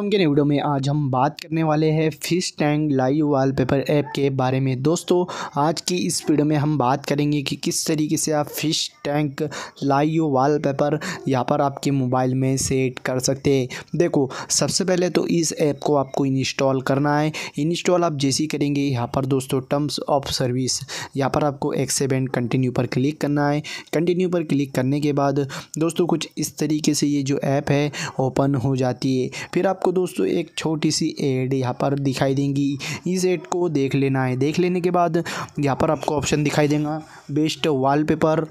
हम के वीडियो में आज हम बात करने वाले हैं fish tank live wallpaper app के बारे में दोस्तों आज की इस वीडियो में हम बात करेंगे कि किस तरीके से आप फिश टैंक लाइव वॉलपेपर यहाँ पर आपके मोबाइल में सेट कर सकते हैं देखो सबसे पहले तो इस ऐप को आपको इंस्टॉल करना है इंस्टॉल आप जैसे ही करेंगे यहाँ पर दोस्तों टर्म्स ऑफ सर्विस यहाँ पर आपको एक्सेबेंट कंटिन्यू पर क्लिक करना है कंटिन्यू पर क्लिक करने के बाद दोस्तों कुछ इस तरीके से ये जो ऐप है ओपन हो जाती है फिर आप आपको दोस्तों एक छोटी सी एड यहाँ पर दिखाई देंगी इस एड को देख लेना है देख लेने के बाद यहाँ पर आपको ऑप्शन दिखाई देगा बेस्ट वॉलपेपर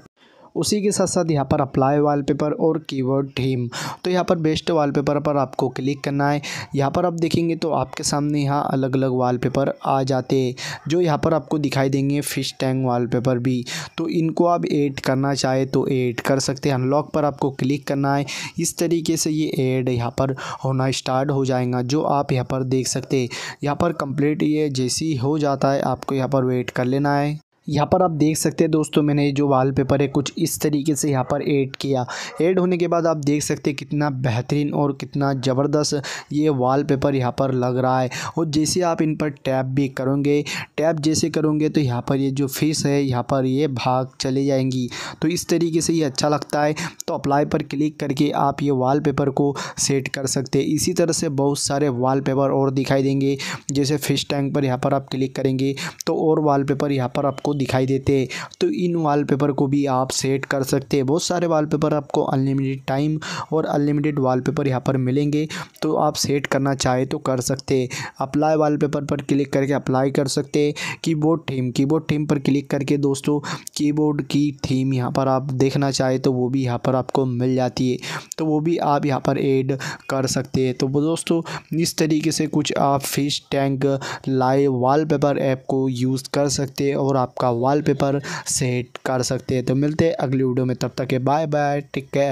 उसी के साथ साथ यहाँ पर अप्लाई वॉलपेपर और कीवर्ड थीम तो यहाँ पर बेस्ट वॉलपेपर पर आपको क्लिक करना है यहाँ पर आप देखेंगे तो आपके सामने यहाँ अलग अलग वॉलपेपर आ जाते हैं जो यहाँ पर आपको दिखाई देंगे फ़िश टैंक वॉलपेपर भी तो इनको आप ऐड करना चाहे तो ऐड कर सकते हैं अनलॉक पर आपको क्लिक करना है इस तरीके से ये ऐड यहाँ पर होना स्टार्ट हो जाएगा जो आप यहाँ पर देख सकते हैं यहाँ पर कंप्लीट ये जैसी हो जाता है आपको यहाँ पर वेट कर लेना है यहाँ पर आप देख सकते हैं दोस्तों मैंने जो वॉलपेपर है कुछ इस तरीके से यहाँ पर ऐड किया ऐड होने के बाद आप देख सकते हैं कितना बेहतरीन और कितना ज़बरदस्त ये वॉलपेपर यहाँ पर लग रहा है और जैसे आप इन पर टैप भी करोगे टैप जैसे करोगे तो यहाँ पर ये जो फिश है यहाँ पर ये भाग चले जाएंगी तो इस तरीके से ये अच्छा लगता है तो अप्लाई पर क्लिक करके आप ये पेपर को सेट कर सकते हैं इसी तरह से बहुत सारे पेपर और दिखाई देंगे जैसे फ़िश टैंक पर यहाँ पर आप क्लिक करेंगे तो और पेपर यहाँ पर आपको दिखाई देते हैं तो इन वॉलपेपर को भी आप सेट कर सकते हैं बहुत सारे वॉलपेपर आपको अनलिमिटेड टाइम और अनलिमिटेड वॉलपेपर यहाँ पर मिलेंगे तो आप सेट करना चाहे तो कर सकते हैं अप्लाई वॉलपेपर पर क्लिक करके अप्लाई कर सकते हैं कीबोर्ड थीम कीबोर्ड थीम पर क्लिक करके दोस्तों कीबोर्ड की थीम यहाँ पर आप देखना चाहे तो वो भी यहाँ पर आपको मिल जाती है तो वो भी आप यहाँ पर एड कर सकते हैं तो दोस्तों इस तरीके से कुछ आप fish tank live wallpaper app को यूज़ कर सकते हैं और आपका आपका वॉलपेपर सेट कर सकते हैं तो मिलते हैं अगली वीडियो में तब तक के बाय बाय टेक केयर